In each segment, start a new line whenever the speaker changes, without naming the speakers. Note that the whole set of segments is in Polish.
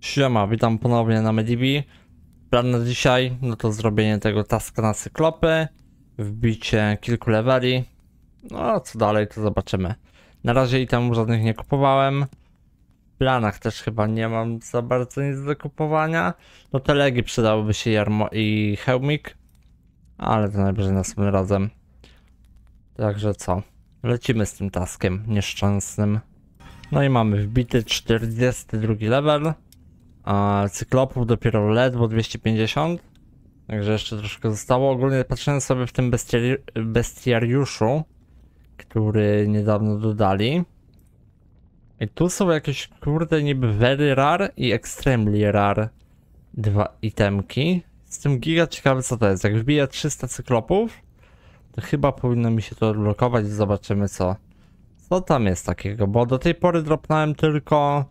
Siema, witam ponownie na MediB. Plan na dzisiaj, no to zrobienie tego taska na cyklopy, wbicie kilku leveli, no a co dalej to zobaczymy. Na razie itemów żadnych nie kupowałem, w planach też chyba nie mam za bardzo nic do kupowania. No te legi przydałyby się jarmo i hełmik, ale to najwyżej następnym razem. Także co, lecimy z tym taskiem nieszczęsnym. No i mamy wbity 42 level a cyklopów dopiero ledwo 250. Także jeszcze troszkę zostało. Ogólnie patrzyłem sobie w tym bestiari bestiariuszu, który niedawno dodali. I tu są jakieś kurde niby very rare i extremely rare dwa itemki. Z tym giga ciekawe co to jest. Jak wbiję 300 cyklopów, to chyba powinno mi się to odblokować i zobaczymy co. Co tam jest takiego, bo do tej pory dropnąłem tylko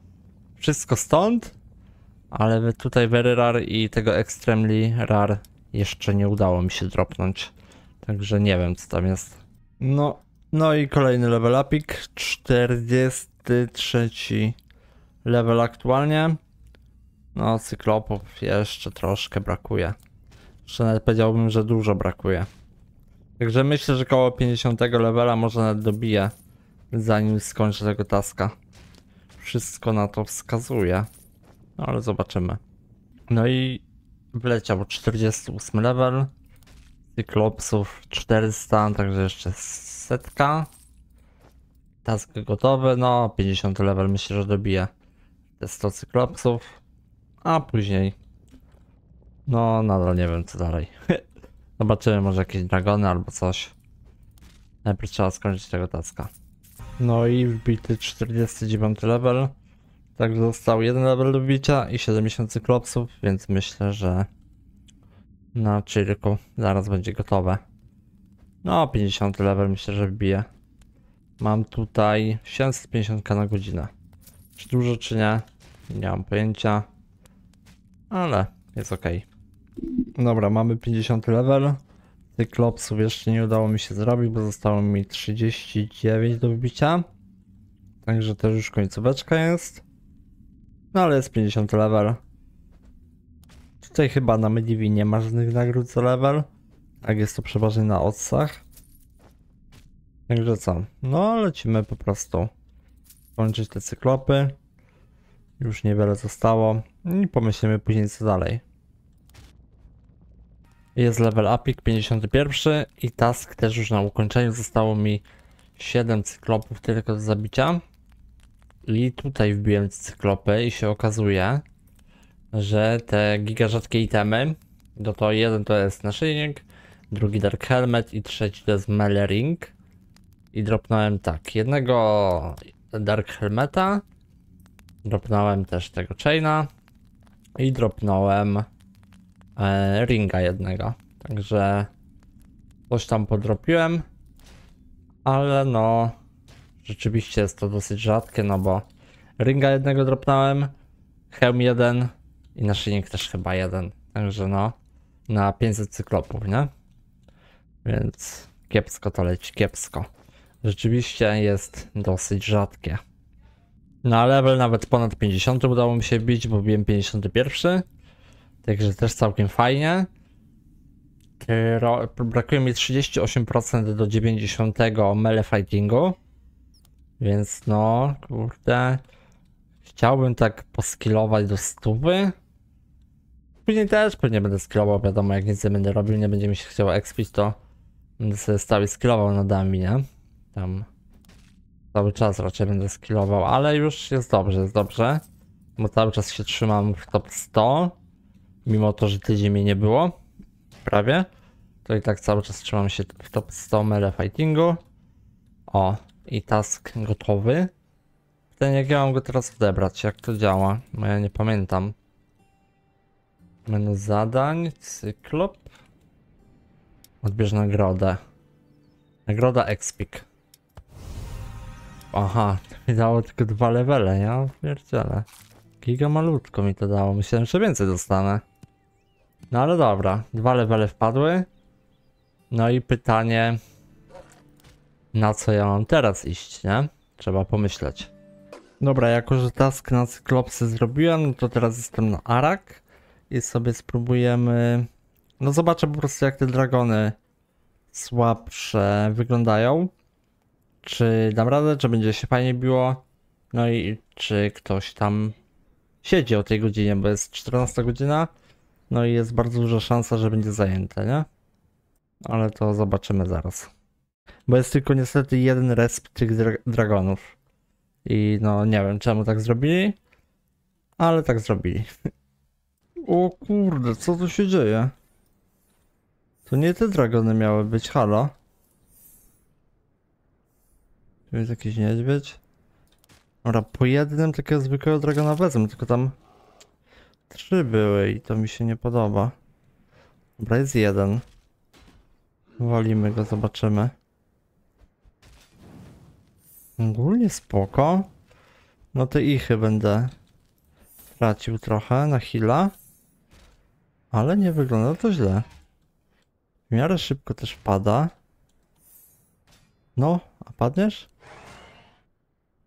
wszystko stąd ale tutaj Very Rare i tego Extremely Rare jeszcze nie udało mi się dropnąć. Także nie wiem co tam jest. No, no i kolejny level upik, 43 level aktualnie. No, cyklopów jeszcze troszkę brakuje. Jeszcze nawet powiedziałbym, że dużo brakuje. Także myślę, że koło 50 levela może nawet dobiję, zanim skończę tego taska. Wszystko na to wskazuje. No ale zobaczymy. No i wleciał 48 level. Cyklopsów 400, także jeszcze setka. Task gotowy, no 50 level myślę, że dobije te 100 cyklopsów. A później... No nadal nie wiem co dalej. Zobaczymy może jakieś dragony albo coś. Najpierw trzeba skończyć tego taska. No i wbity 49 level. Także został jeden level do bicia i 70 cyklopsów, więc myślę, że na chillku zaraz będzie gotowe. No, 50 level myślę, że wbije. Mam tutaj 750 na godzinę. Czy dużo, czy nie? Nie mam pojęcia. Ale jest ok. Dobra, mamy 50 level. Cyklopsów jeszcze nie udało mi się zrobić, bo zostało mi 39 do wbicia. Także też już końcóweczka jest. No ale jest 50 level. Tutaj chyba na Medivie nie ma żadnych nagród za level. Tak jest to przeważnie na odsach. Także co? No lecimy po prostu. Kończyć te cyklopy. Już niewiele zostało. I pomyślimy później co dalej. Jest level upik 51 i task też już na ukończeniu. Zostało mi 7 cyklopów tylko do zabicia. I tutaj wbiłem cyklopy i się okazuje, że te giga rzadkie itemy, no to jeden to jest naszyjnik, drugi Dark Helmet i trzeci to jest Mellering. I dropnąłem tak, jednego Dark Helmeta, dropnąłem też tego Chaina i dropnąłem e, Ringa jednego. Także coś tam podropiłem, ale no Rzeczywiście jest to dosyć rzadkie, no bo ringa jednego dropnąłem, hełm jeden i naszyjnik też chyba jeden. Także no, na 500 cyklopów, nie? Więc kiepsko to leci, kiepsko. Rzeczywiście jest dosyć rzadkie. Na level nawet ponad 50 udało mi się bić, bo biłem 51. Także też całkiem fajnie. Brakuje mi 38% do 90 mele fightingu. Więc no, kurde. Chciałbym tak poskilować do stówy. Później też pewnie będę skillował, wiadomo, jak nic nie będę robił, nie będzie mi się chciało expić, to będę sobie i skillował na dami, nie? Tam cały czas raczej będę skillował, ale już jest dobrze, jest dobrze. Bo cały czas się trzymam w top 100, mimo to, że tydzień mnie nie było, prawie. To i tak cały czas trzymam się w top 100 mele fightingu. O, i task gotowy. Ten jak ja mam go teraz odebrać, jak to działa, bo ja nie pamiętam. Menu zadań, cyklop. Odbierz nagrodę. Nagroda Expik. Aha, to mi dało tylko dwa levele, ja pierdzielę. Giga malutko mi to dało, myślałem, że więcej dostanę. No ale dobra, dwa levele wpadły. No i pytanie, na co ja mam teraz iść, nie? Trzeba pomyśleć. Dobra, jako że task na cyklopsy zrobiłem, no to teraz jestem na Arak i sobie spróbujemy... No zobaczę po prostu jak te dragony słabsze wyglądają. Czy dam radę, czy będzie się fajnie biło. No i czy ktoś tam siedzi o tej godzinie, bo jest 14 godzina. No i jest bardzo duża szansa, że będzie zajęte, nie? Ale to zobaczymy zaraz. Bo jest tylko niestety jeden resp tych dra dragonów. I no nie wiem czemu tak zrobili, ale tak zrobili. O kurde, co tu się dzieje? To nie te dragony miały być, halo? Tu jest jakiś niedźwiedź. Dobra, po jednym takiego zwykłego dragona wezmę, tylko tam trzy były i to mi się nie podoba. Dobra, jest jeden. Walimy go, zobaczymy. Ogólnie spoko. No te ichy będę tracił trochę na hila. Ale nie wygląda to źle. W miarę szybko też pada. No, a padniesz?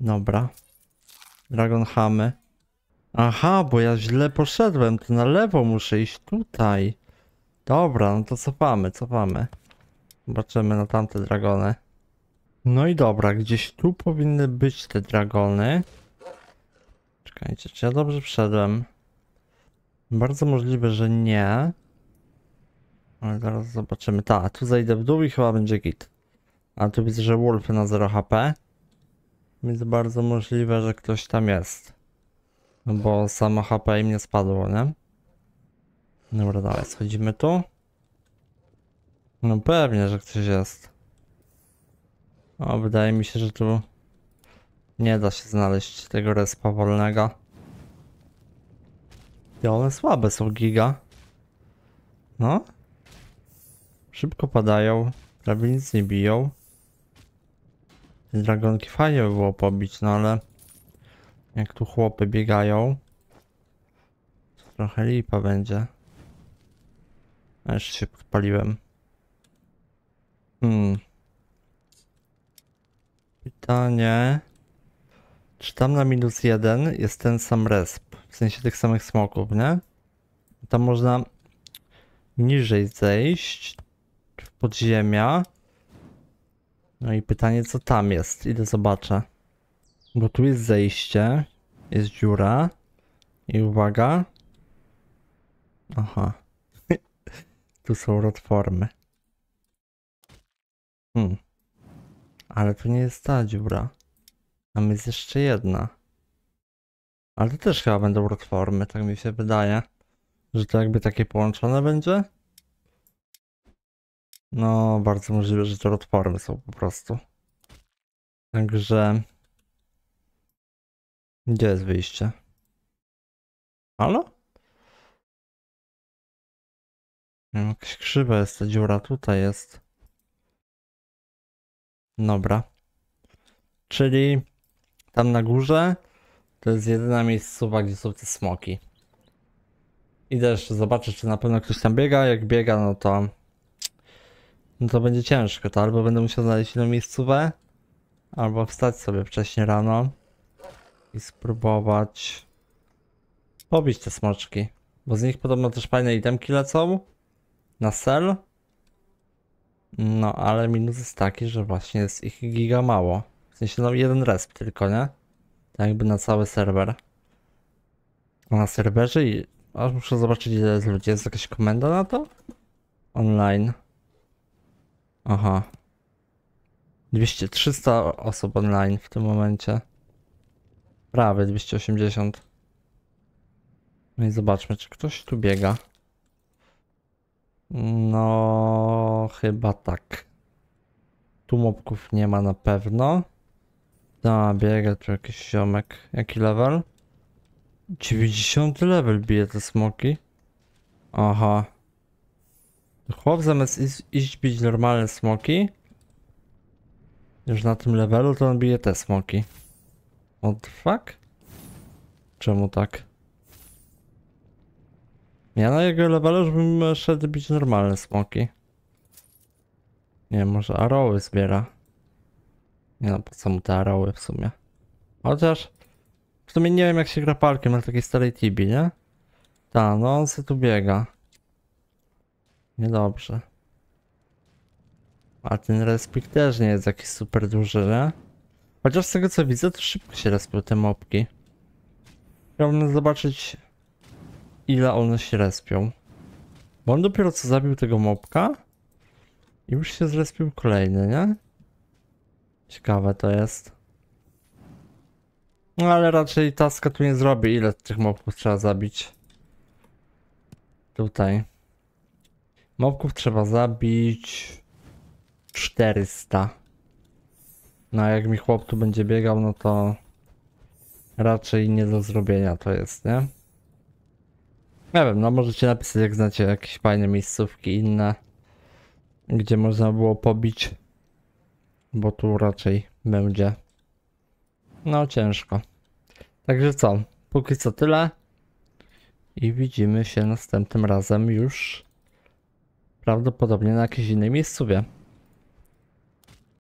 Dobra. Dragon Hamy. Aha, bo ja źle poszedłem, to na lewo muszę iść tutaj. Dobra, no to cofamy, cofamy. Zobaczymy na tamte dragony. No i dobra, gdzieś tu powinny być te dragony. Czekajcie, czy ja dobrze wszedłem? Bardzo możliwe, że nie. Ale zaraz zobaczymy. Ta, tu zejdę w dół i chyba będzie git. A tu widzę, że wolf na 0 HP. Więc bardzo możliwe, że ktoś tam jest. No bo samo HP im nie spadło, nie? Dobra, dalej, schodzimy tu. No pewnie, że ktoś jest. O, wydaje mi się, że tu nie da się znaleźć tego respa wolnego. I one słabe są giga. No. Szybko padają, prawie nic nie biją. dragonki fajnie by było pobić, no ale jak tu chłopy biegają, to trochę lipa będzie. Aż się podpaliłem. Hmm pytanie, czy tam na minus jeden jest ten sam resp, w sensie tych samych smoków, nie? Tam można niżej zejść, w podziemia. No i pytanie, co tam jest? Idę zobaczę. Bo tu jest zejście, jest dziura i uwaga. Aha. tu są rotformy. Hmm. Ale to nie jest ta dziura. Tam jest jeszcze jedna. Ale to też chyba będą platformy, tak mi się wydaje. Że to jakby takie połączone będzie? No, bardzo możliwe, że to platformy są po prostu. Także... Gdzie jest wyjście? Halo? Jakaś krzywa jest ta dziura, tutaj jest. Dobra. Czyli tam na górze to jest jedyna miejscowa, gdzie są te smoki. Idę jeszcze zobaczyć, czy na pewno ktoś tam biega. Jak biega, no to. No to będzie ciężko, to albo będę musiał znaleźć inną miejscówę, albo wstać sobie wcześniej rano i spróbować pobić te smoczki. Bo z nich podobno też fajne itemki lecą na sel. No, ale minus jest taki, że właśnie jest ich giga mało. W sensie, no jeden resp tylko, nie? Tak jakby na cały serwer. A na serwerze i... Aż muszę zobaczyć ile jest ludzi. Jest jakaś komenda na to? Online. Aha. 200, 300 osób online w tym momencie. Prawie 280. No i zobaczmy, czy ktoś tu biega. No, chyba tak. Tu mobków nie ma na pewno. Da, no, biega tu jakiś ziomek. Jaki level? 90 level bije te smoki. Aha. Chłop zamiast iść, iść bić normalne smoki, już na tym levelu to on bije te smoki. What the fuck? Czemu tak? Ja na jego levelu już bym szedł bić normalne smoki. Nie, może aroły zbiera. Nie no, po co mu te aroły w sumie? Chociaż... W sumie nie wiem jak się gra parkiem na takiej starej Tibi, nie? Ta, no on se tu biega. Niedobrze. A ten respik też nie jest jakiś super duży, nie? Chociaż z tego co widzę, to szybko się respią te mopki. Chciałbym zobaczyć ile one się respią. Bo on dopiero co zabił tego mopka i już się zrespił kolejny, nie? Ciekawe to jest. No ale raczej taska tu nie zrobi. Ile tych mopków trzeba zabić? Tutaj. Mopków trzeba zabić 400. No jak mi chłop tu będzie biegał, no to raczej nie do zrobienia to jest, nie? Nie wiem, no możecie napisać jak znacie jakieś fajne miejscówki inne, gdzie można było pobić, bo tu raczej będzie no ciężko. Także co, póki co tyle i widzimy się następnym razem już prawdopodobnie na jakiejś innej miejscówie.